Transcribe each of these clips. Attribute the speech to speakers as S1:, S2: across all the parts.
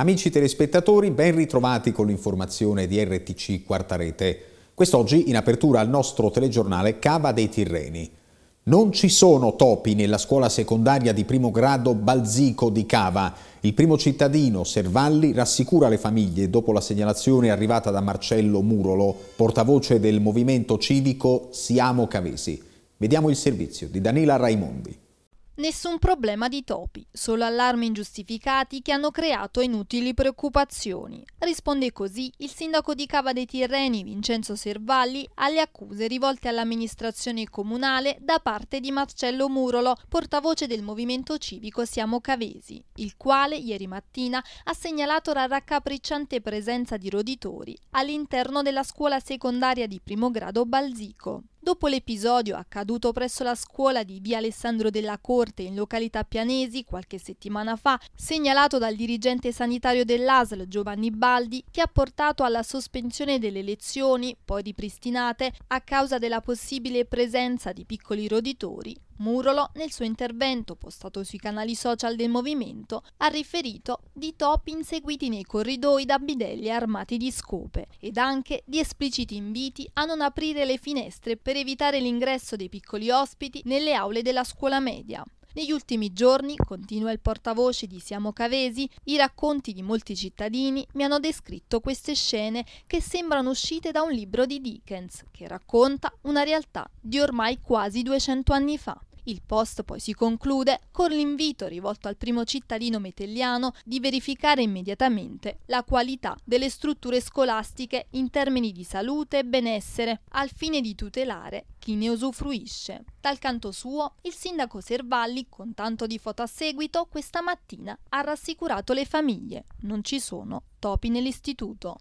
S1: Amici telespettatori, ben ritrovati con l'informazione di RTC Quarta Rete. Quest'oggi in apertura al nostro telegiornale Cava dei Tirreni. Non ci sono topi nella scuola secondaria di primo grado Balzico di Cava. Il primo cittadino, Servalli, rassicura le famiglie dopo la segnalazione arrivata da Marcello Murolo, portavoce del movimento civico Siamo Cavesi. Vediamo il servizio di Danila Raimondi.
S2: Nessun problema di topi, solo allarmi ingiustificati che hanno creato inutili preoccupazioni. Risponde così il sindaco di Cava dei Tirreni, Vincenzo Servalli, alle accuse rivolte all'amministrazione comunale da parte di Marcello Murolo, portavoce del movimento civico Siamo Cavesi, il quale ieri mattina ha segnalato la raccapricciante presenza di roditori all'interno della scuola secondaria di primo grado Balzico. Dopo l'episodio accaduto presso la scuola di via Alessandro della Corte in località Pianesi qualche settimana fa, segnalato dal dirigente sanitario dell'ASL Giovanni Baldi, che ha portato alla sospensione delle lezioni, poi ripristinate, a causa della possibile presenza di piccoli roditori Murolo, nel suo intervento postato sui canali social del movimento, ha riferito di top inseguiti nei corridoi da bidelli armati di scope ed anche di espliciti inviti a non aprire le finestre per evitare l'ingresso dei piccoli ospiti nelle aule della scuola media. Negli ultimi giorni, continua il portavoce di Siamo Cavesi, i racconti di molti cittadini mi hanno descritto queste scene che sembrano uscite da un libro di Dickens, che racconta una realtà di ormai quasi 200 anni fa. Il post poi si conclude con l'invito rivolto al primo cittadino metelliano di verificare immediatamente la qualità delle strutture scolastiche in termini di salute e benessere, al fine di tutelare chi ne usufruisce. Dal canto suo, il sindaco Servalli, con tanto di foto a seguito, questa mattina ha rassicurato le famiglie. Non ci sono topi nell'istituto.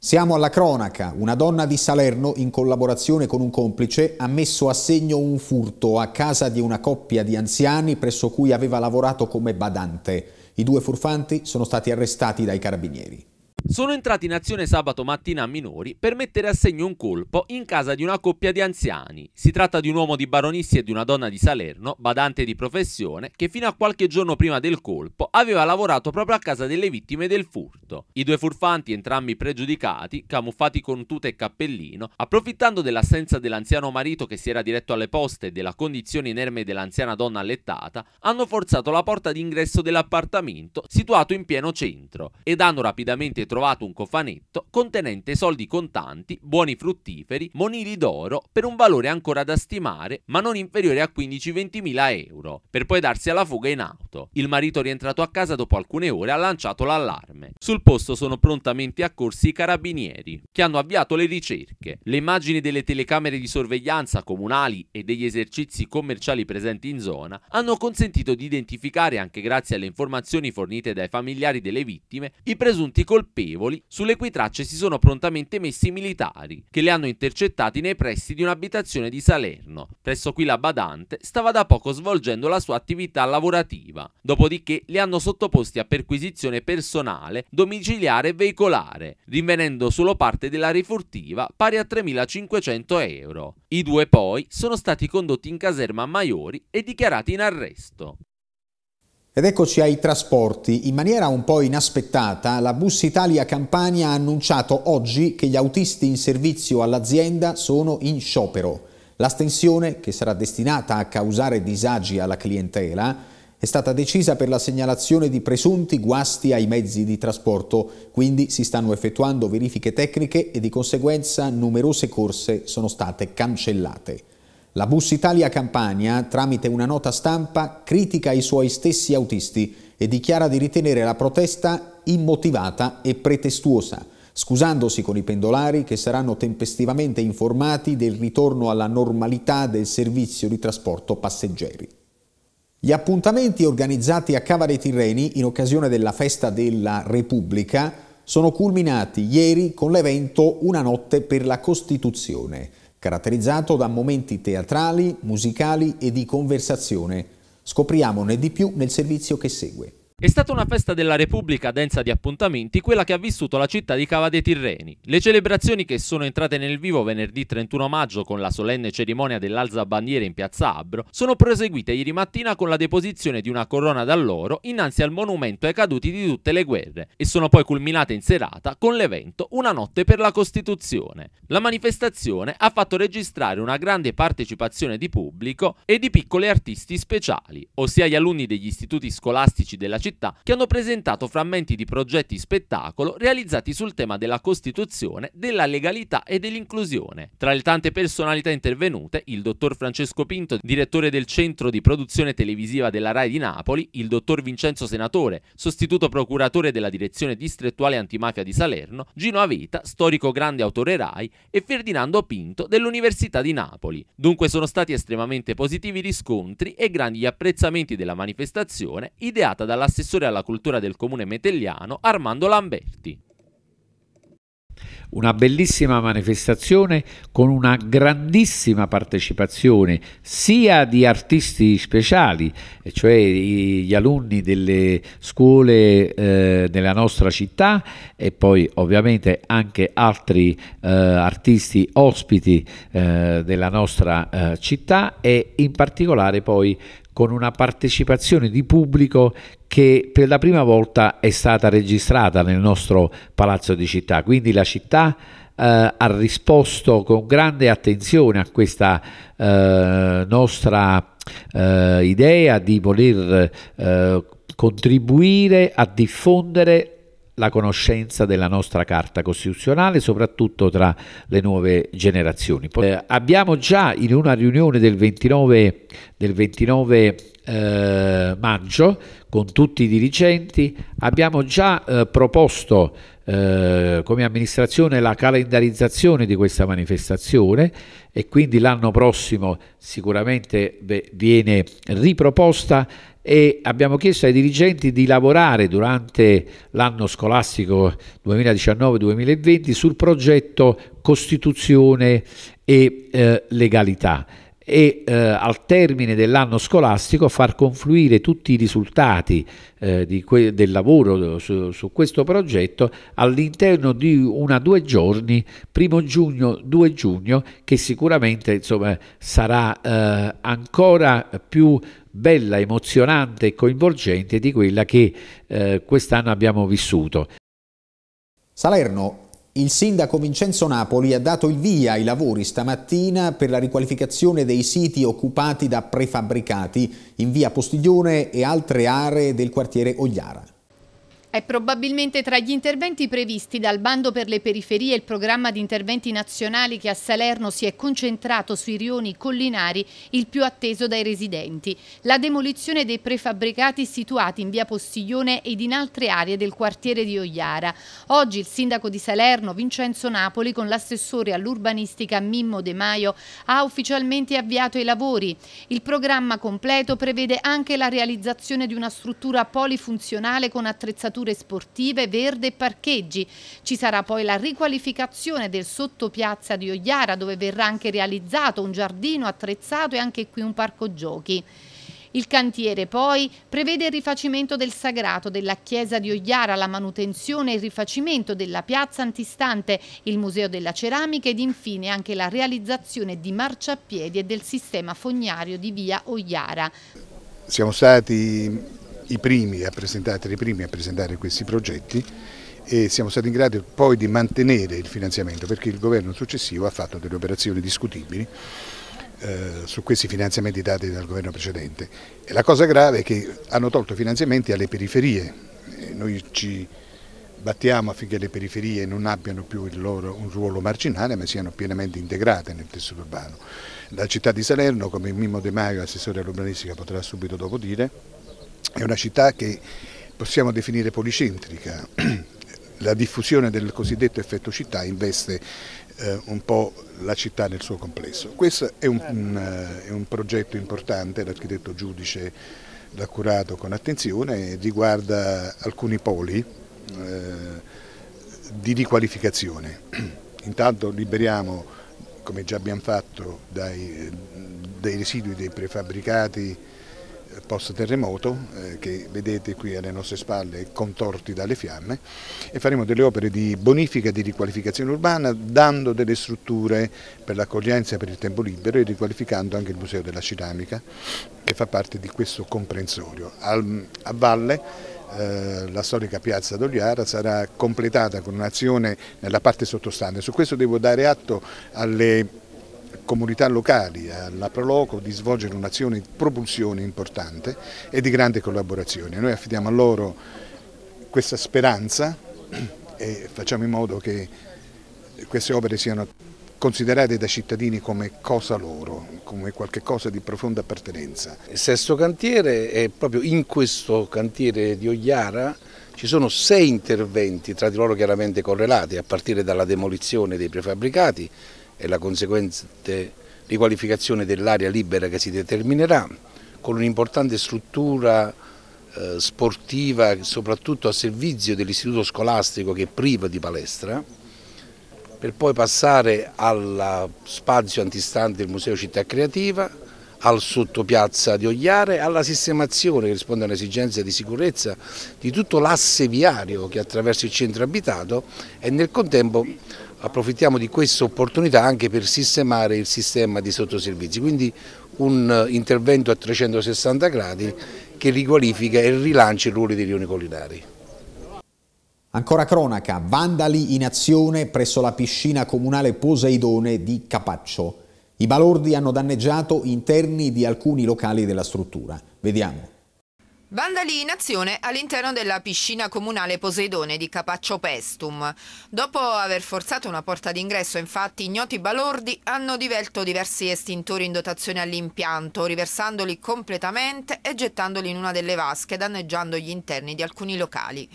S1: Siamo alla cronaca. Una donna di Salerno, in collaborazione con un complice, ha messo a segno un furto a casa di una coppia di anziani presso cui aveva lavorato come badante. I due furfanti sono stati arrestati dai carabinieri
S3: sono entrati in azione sabato mattina a Minori per mettere a segno un colpo in casa di una coppia di anziani. Si tratta di un uomo di Baronissi e di una donna di Salerno, badante di professione, che fino a qualche giorno prima del colpo aveva lavorato proprio a casa delle vittime del furto. I due furfanti, entrambi pregiudicati, camuffati con tuta e cappellino, approfittando dell'assenza dell'anziano marito che si era diretto alle poste e della condizione inerme dell'anziana donna allettata, hanno forzato la porta d'ingresso dell'appartamento situato in pieno centro ed hanno rapidamente trovato trovato un cofanetto contenente soldi contanti, buoni fruttiferi, monili d'oro per un valore ancora da stimare ma non inferiore a 15-20 mila euro, per poi darsi alla fuga in auto. Il marito rientrato a casa dopo alcune ore ha lanciato l'allarme. Sul posto sono prontamente accorsi i carabinieri che hanno avviato le ricerche. Le immagini delle telecamere di sorveglianza comunali e degli esercizi commerciali presenti in zona hanno consentito di identificare anche grazie alle informazioni fornite dai familiari delle vittime i presunti colpevoli notevoli, sulle cui tracce si sono prontamente messi i militari, che li hanno intercettati nei pressi di un'abitazione di Salerno, presso cui la badante stava da poco svolgendo la sua attività lavorativa. Dopodiché li hanno sottoposti a perquisizione personale, domiciliare e veicolare, rinvenendo solo parte della rifurtiva pari a 3.500 euro. I due poi sono stati condotti in caserma a Maiori e dichiarati in arresto.
S1: Ed eccoci ai trasporti. In maniera un po' inaspettata, la Bus Italia Campania ha annunciato oggi che gli autisti in servizio all'azienda sono in sciopero. La stensione, che sarà destinata a causare disagi alla clientela, è stata decisa per la segnalazione di presunti guasti ai mezzi di trasporto, quindi si stanno effettuando verifiche tecniche e di conseguenza numerose corse sono state cancellate. La Bus Italia Campania, tramite una nota stampa, critica i suoi stessi autisti e dichiara di ritenere la protesta immotivata e pretestuosa, scusandosi con i pendolari che saranno tempestivamente informati del ritorno alla normalità del servizio di trasporto passeggeri. Gli appuntamenti organizzati a Cava dei Tirreni in occasione della festa della Repubblica sono culminati ieri con l'evento Una notte per la Costituzione, caratterizzato da momenti teatrali, musicali e di conversazione. Scopriamone di più nel servizio che segue.
S3: È stata una festa della Repubblica densa di appuntamenti quella che ha vissuto la città di Cava dei Tirreni. Le celebrazioni che sono entrate nel vivo venerdì 31 maggio con la solenne cerimonia dell'alza bandiere in piazza Abro sono proseguite ieri mattina con la deposizione di una corona d'alloro innanzi al monumento ai caduti di tutte le guerre e sono poi culminate in serata con l'evento Una notte per la Costituzione. La manifestazione ha fatto registrare una grande partecipazione di pubblico e di piccoli artisti speciali, ossia gli alunni degli istituti scolastici della città città che hanno presentato frammenti di progetti spettacolo realizzati sul tema della Costituzione, della legalità e dell'inclusione. Tra le tante personalità intervenute, il dottor Francesco Pinto, direttore del Centro di Produzione Televisiva della RAI di Napoli, il dottor Vincenzo Senatore, sostituto procuratore della Direzione Distrettuale Antimafia di Salerno, Gino Aveta, storico grande autore RAI, e Ferdinando Pinto dell'Università di Napoli. Dunque sono stati estremamente positivi i riscontri e grandi gli apprezzamenti della manifestazione ideata dall'assessore l'assessore alla cultura del comune metelliano Armando Lamberti.
S4: Una bellissima manifestazione con una grandissima partecipazione sia di artisti speciali, cioè gli alunni delle scuole eh, della nostra città e poi ovviamente anche altri eh, artisti ospiti eh, della nostra eh, città e in particolare poi con una partecipazione di pubblico che per la prima volta è stata registrata nel nostro palazzo di città, quindi la città eh, ha risposto con grande attenzione a questa eh, nostra eh, idea di voler eh, contribuire a diffondere la conoscenza della nostra Carta Costituzionale, soprattutto tra le nuove generazioni. Eh, abbiamo già in una riunione del 29, del 29 eh, maggio con tutti i dirigenti, abbiamo già eh, proposto eh, come amministrazione la calendarizzazione di questa manifestazione e quindi l'anno prossimo sicuramente viene riproposta e abbiamo chiesto ai dirigenti di lavorare durante l'anno scolastico 2019-2020 sul progetto Costituzione e eh, legalità e eh, al termine dell'anno scolastico far confluire tutti i risultati eh, del lavoro su, su questo progetto all'interno di una due giorni, primo giugno, 2 giugno, che sicuramente insomma, sarà eh, ancora più bella, emozionante e coinvolgente di quella che eh, quest'anno abbiamo vissuto.
S1: Salerno il sindaco Vincenzo Napoli ha dato il via ai lavori stamattina per la riqualificazione dei siti occupati da prefabbricati in via Postiglione e altre aree del quartiere Ogliara.
S5: È probabilmente tra gli interventi previsti dal bando per le periferie il programma di interventi nazionali che a Salerno si è concentrato sui rioni collinari il più atteso dai residenti. La demolizione dei prefabbricati situati in via Postiglione ed in altre aree del quartiere di Oiara. Oggi il sindaco di Salerno, Vincenzo Napoli, con l'assessore all'urbanistica Mimmo De Maio, ha ufficialmente avviato i lavori. Il programma completo prevede anche la realizzazione di una struttura polifunzionale con attrezzature attrezzature sportive, verde e parcheggi. Ci sarà poi la riqualificazione del sottopiazza di Oiara dove verrà anche realizzato un giardino attrezzato e anche qui un parco giochi. Il cantiere poi prevede il rifacimento del sagrato della chiesa di Oiara, la manutenzione e il rifacimento della piazza antistante, il museo della ceramica ed infine anche la realizzazione di marciapiedi e del sistema fognario di via Oiara.
S6: Siamo stati i primi a presentare, primi a presentare questi progetti e siamo stati in grado poi di mantenere il finanziamento perché il governo successivo ha fatto delle operazioni discutibili eh, su questi finanziamenti dati dal governo precedente. E la cosa grave è che hanno tolto finanziamenti alle periferie, eh, noi ci battiamo affinché le periferie non abbiano più loro, un ruolo marginale ma siano pienamente integrate nel tessuto urbano. La città di Salerno, come Mimmo De Maio, assessore all'urbanistica, potrà subito dopo dire, è una città che possiamo definire policentrica. La diffusione del cosiddetto effetto città investe eh, un po' la città nel suo complesso. Questo è un, certo. un, eh, è un progetto importante, l'architetto giudice l'ha curato con attenzione, riguarda alcuni poli eh, di riqualificazione. Intanto liberiamo, come già abbiamo fatto, dai, dai residui dei prefabbricati post terremoto eh, che vedete qui alle nostre spalle contorti dalle fiamme e faremo delle opere di bonifica e di riqualificazione urbana dando delle strutture per l'accoglienza e per il tempo libero e riqualificando anche il Museo della Ceramica che fa parte di questo comprensorio. Al, a valle eh, la storica piazza d'Ogliara sarà completata con un'azione nella parte sottostante. Su questo devo dare atto alle comunità locali, alla Proloco, di svolgere un'azione di propulsione importante e di grande collaborazione. Noi affidiamo a loro questa speranza e facciamo in modo che queste opere siano considerate dai cittadini come cosa loro, come qualcosa di profonda appartenenza.
S7: Il sesto cantiere è proprio in questo cantiere di Ogliara ci sono sei interventi tra di loro chiaramente correlati, a partire dalla demolizione dei prefabbricati, e la conseguente riqualificazione dell'area libera che si determinerà con un'importante struttura eh, sportiva soprattutto a servizio dell'istituto scolastico che è priva di palestra per poi passare allo spazio antistante del Museo Città Creativa, al sottopiazza di Ogliare, alla sistemazione che risponde alle esigenze di sicurezza di tutto l'asse viario che attraversa il centro abitato e nel contempo approfittiamo di questa opportunità anche per sistemare il sistema di sottoservizi, quindi un eh, intervento a 360 gradi che riqualifica e rilancia il ruolo dei rioni collinari.
S1: Ancora cronaca, vandali in azione presso la piscina comunale Poseidone di Capaccio. I balordi hanno danneggiato interni di alcuni locali della struttura. Vediamo.
S8: Vandali in azione all'interno della piscina comunale Poseidone di Capaccio Pestum. Dopo aver forzato una porta d'ingresso, infatti, ignoti balordi hanno divelto diversi estintori in dotazione all'impianto, riversandoli completamente e gettandoli in una delle vasche, danneggiando gli interni di alcuni locali.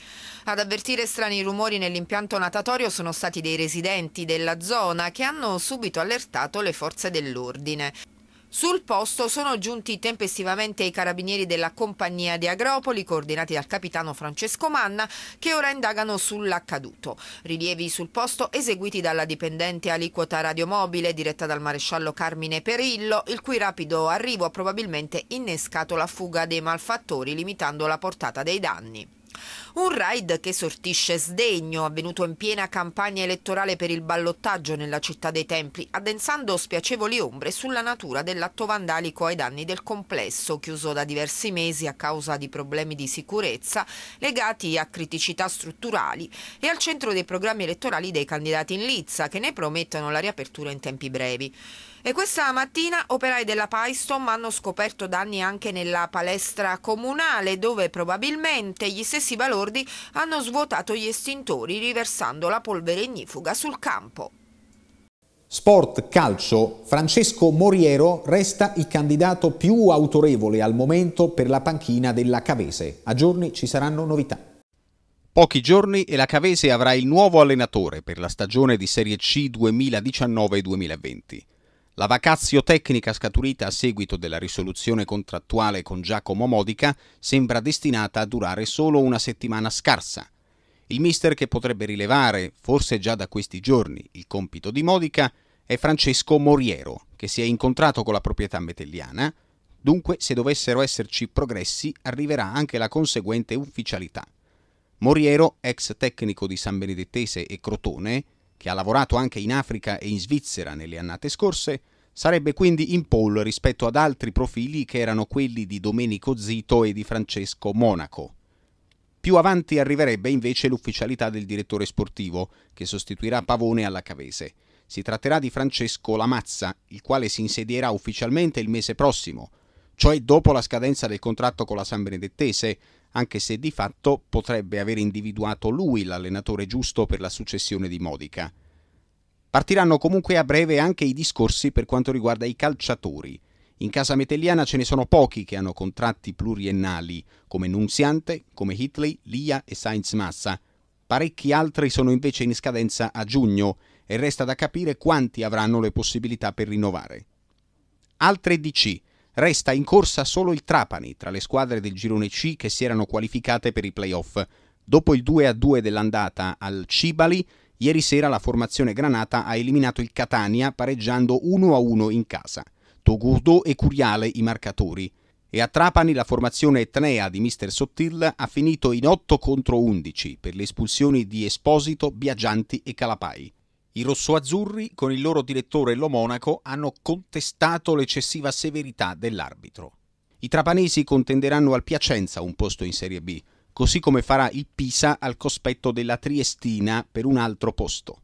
S8: Ad avvertire strani rumori nell'impianto natatorio sono stati dei residenti della zona che hanno subito allertato le forze dell'ordine. Sul posto sono giunti tempestivamente i carabinieri della compagnia di Agropoli, coordinati dal capitano Francesco Manna, che ora indagano sull'accaduto. Rilievi sul posto eseguiti dalla dipendente aliquota radiomobile diretta dal maresciallo Carmine Perillo, il cui rapido arrivo ha probabilmente innescato la fuga dei malfattori, limitando la portata dei danni. Un raid che sortisce sdegno, avvenuto in piena campagna elettorale per il ballottaggio nella città dei templi, addensando spiacevoli ombre sulla natura dell'atto vandalico ai danni del complesso, chiuso da diversi mesi a causa di problemi di sicurezza legati a criticità strutturali e al centro dei programmi elettorali dei candidati in Lizza, che ne promettono la riapertura in tempi brevi. E questa mattina operai della Paistom hanno scoperto danni anche nella palestra comunale, dove probabilmente gli stessi valori sordi hanno svuotato gli estintori riversando la polvere ignifuga sul campo.
S1: Sport Calcio, Francesco Moriero resta il candidato più autorevole al momento per la panchina della Cavese. A giorni ci saranno novità. Pochi giorni e la Cavese avrà il nuovo allenatore per la stagione di Serie C 2019-2020. La vacazio tecnica scaturita a seguito della risoluzione contrattuale con Giacomo Modica sembra destinata a durare solo una settimana scarsa. Il mister che potrebbe rilevare, forse già da questi giorni, il compito di Modica è Francesco Moriero, che si è incontrato con la proprietà metelliana, dunque se dovessero esserci progressi arriverà anche la conseguente ufficialità. Moriero, ex tecnico di San Benedettese e Crotone, che ha lavorato anche in Africa e in Svizzera nelle annate scorse, sarebbe quindi in pole rispetto ad altri profili che erano quelli di Domenico Zito e di Francesco Monaco. Più avanti arriverebbe invece l'ufficialità del direttore sportivo, che sostituirà Pavone alla Cavese. Si tratterà di Francesco Lamazza, il quale si insedierà ufficialmente il mese prossimo, cioè dopo la scadenza del contratto con la San Benedettese, anche se di fatto potrebbe aver individuato lui l'allenatore giusto per la successione di Modica. Partiranno comunque a breve anche i discorsi per quanto riguarda i calciatori. In casa metelliana ce ne sono pochi che hanno contratti pluriennali, come Nunziante, come Hitley, Lia e Sainz Massa. Parecchi altri sono invece in scadenza a giugno e resta da capire quanti avranno le possibilità per rinnovare. Altre DC Resta in corsa solo il Trapani tra le squadre del girone C che si erano qualificate per i playoff. Dopo il 2-2 dell'andata al Cibali, ieri sera la formazione granata ha eliminato il Catania pareggiando 1-1 in casa. Togurdo e Curiale i marcatori. E a Trapani la formazione etnea di Mr. Sottil ha finito in 8 contro 11 per le espulsioni di Esposito, Biagianti e Calapai. I rossoazzurri, con il loro direttore Lo Monaco, hanno contestato l'eccessiva severità dell'arbitro. I trapanesi contenderanno al Piacenza un posto in Serie B, così come farà il Pisa al cospetto della Triestina per un altro posto.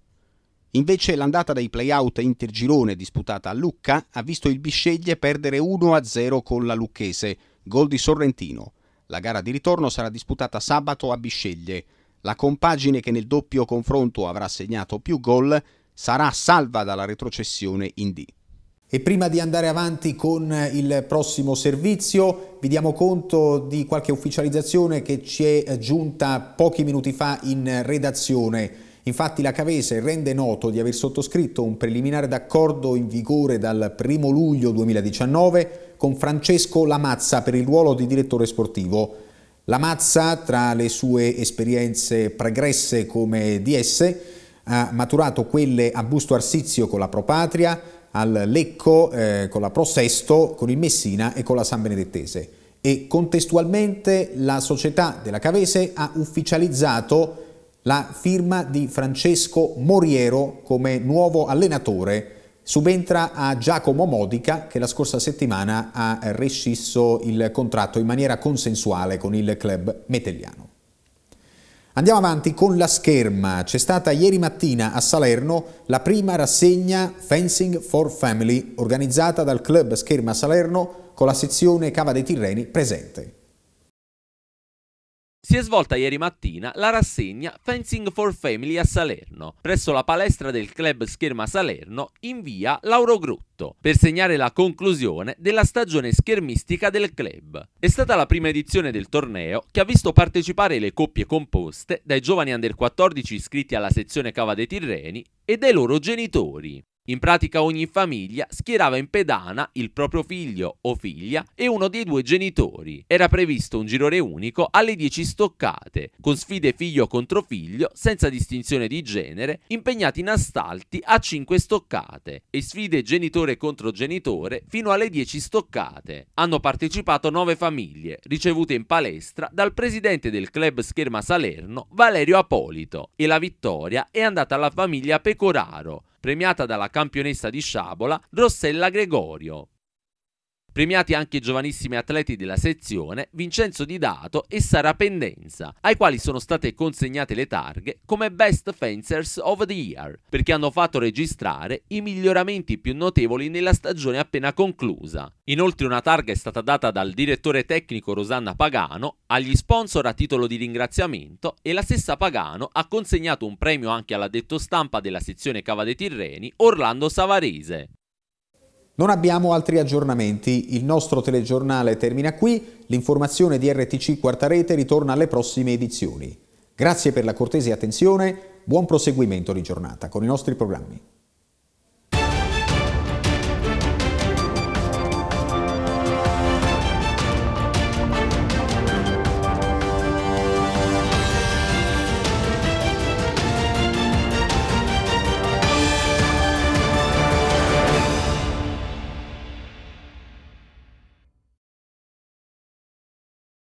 S1: Invece l'andata dei playout intergirone disputata a Lucca ha visto il Bisceglie perdere 1-0 con la Lucchese, gol di Sorrentino. La gara di ritorno sarà disputata sabato a Bisceglie. La compagine che nel doppio confronto avrà segnato più gol sarà salva dalla retrocessione in D. E prima di andare avanti con il prossimo servizio, vi diamo conto di qualche ufficializzazione che ci è giunta pochi minuti fa in redazione. Infatti la Cavese rende noto di aver sottoscritto un preliminare d'accordo in vigore dal 1 luglio 2019 con Francesco Lamazza per il ruolo di direttore sportivo. La Mazza, tra le sue esperienze pregresse come DS, ha maturato quelle a Busto Arsizio con la Propatria, al Lecco eh, con la Pro Sesto, con il Messina e con la San Benedettese. E contestualmente la società della Cavese ha ufficializzato la firma di Francesco Moriero come nuovo allenatore Subentra a Giacomo Modica che la scorsa settimana ha rescisso il contratto in maniera consensuale con il club metelliano. Andiamo avanti con la scherma. C'è stata ieri mattina a Salerno la prima rassegna Fencing for Family organizzata dal club Scherma Salerno con la sezione Cava dei Tirreni presente.
S3: Si è svolta ieri mattina la rassegna Fencing for Family a Salerno, presso la palestra del club Scherma Salerno in via Lauro Grutto, per segnare la conclusione della stagione schermistica del club. È stata la prima edizione del torneo che ha visto partecipare le coppie composte dai giovani under 14 iscritti alla sezione Cava dei Tirreni e dai loro genitori. In pratica ogni famiglia schierava in pedana il proprio figlio o figlia e uno dei due genitori. Era previsto un girone unico alle 10 stoccate, con sfide figlio contro figlio, senza distinzione di genere, impegnati in assalti a 5 stoccate e sfide genitore contro genitore fino alle 10 stoccate. Hanno partecipato 9 famiglie, ricevute in palestra dal presidente del club Scherma Salerno, Valerio Apolito, e la vittoria è andata alla famiglia Pecoraro, premiata dalla campionessa di sciabola Rossella Gregorio. Premiati anche i giovanissimi atleti della sezione Vincenzo Didato e Sara Pendenza, ai quali sono state consegnate le targhe come Best Fencers of the Year, perché hanno fatto registrare i miglioramenti più notevoli nella stagione appena conclusa. Inoltre una targa è stata data dal direttore tecnico Rosanna Pagano agli sponsor a titolo di ringraziamento e la stessa Pagano ha consegnato un premio anche alla detto stampa della sezione Cava dei Tirreni Orlando Savarese.
S1: Non abbiamo altri aggiornamenti, il nostro telegiornale termina qui, l'informazione di RTC Quarta Rete ritorna alle prossime edizioni. Grazie per la cortese attenzione, buon proseguimento di giornata con i nostri programmi.